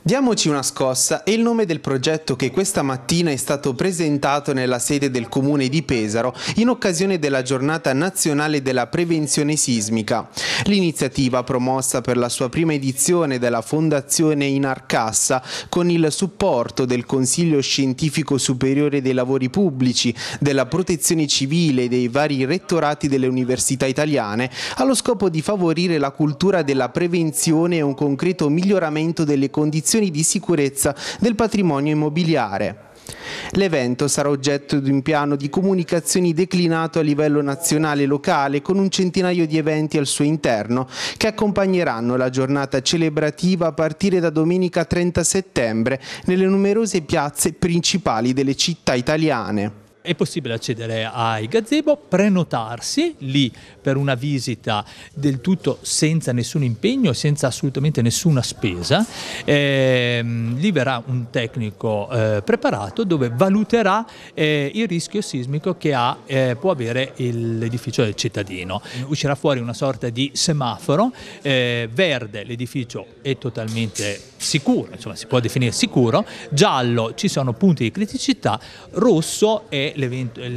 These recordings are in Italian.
Diamoci una scossa e il nome del progetto che questa mattina è stato presentato nella sede del comune di Pesaro in occasione della giornata nazionale della prevenzione sismica. L'iniziativa promossa per la sua prima edizione dalla Fondazione Inarcassa con il supporto del Consiglio Scientifico Superiore dei Lavori Pubblici, della Protezione Civile e dei vari rettorati delle università italiane ha lo scopo di favorire la cultura della prevenzione e un concreto miglioramento delle condizioni condizioni di sicurezza del patrimonio immobiliare. L'evento sarà oggetto di un piano di comunicazioni declinato a livello nazionale e locale con un centinaio di eventi al suo interno che accompagneranno la giornata celebrativa a partire da domenica 30 settembre nelle numerose piazze principali delle città italiane è possibile accedere ai gazebo, prenotarsi lì per una visita del tutto senza nessun impegno, senza assolutamente nessuna spesa. Eh, lì verrà un tecnico eh, preparato dove valuterà eh, il rischio sismico che ha, eh, può avere l'edificio del cittadino. Uscirà fuori una sorta di semaforo, eh, verde l'edificio è totalmente sicuro, insomma si può definire sicuro, giallo ci sono punti di criticità, rosso è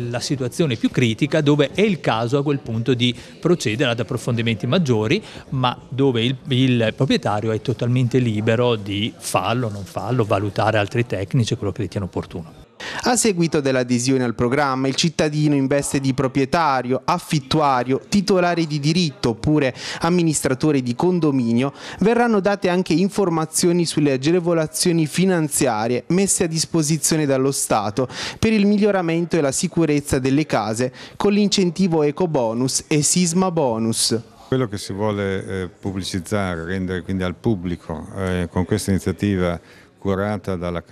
la situazione più critica dove è il caso a quel punto di procedere ad approfondimenti maggiori, ma dove il, il proprietario è totalmente libero di farlo, non farlo, valutare altri tecnici, quello che ritiene opportuno. A seguito dell'adesione al programma, il cittadino in veste di proprietario, affittuario, titolare di diritto oppure amministratore di condominio, verranno date anche informazioni sulle agevolazioni finanziarie messe a disposizione dallo Stato per il miglioramento e la sicurezza delle case con l'incentivo ecobonus e sisma bonus. Quello che si vuole eh, pubblicizzare, rendere quindi al pubblico eh, con questa iniziativa curata dal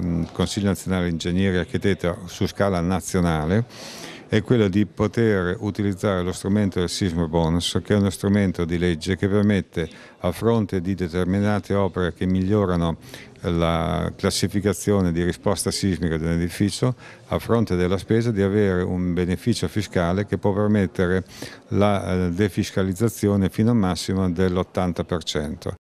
mm, Consiglio Nazionale Ingegneri e Architetti su scala nazionale è quello di poter utilizzare lo strumento del sismo bonus che è uno strumento di legge che permette a fronte di determinate opere che migliorano eh, la classificazione di risposta sismica di un edificio a fronte della spesa di avere un beneficio fiscale che può permettere la eh, defiscalizzazione fino al massimo dell'80%.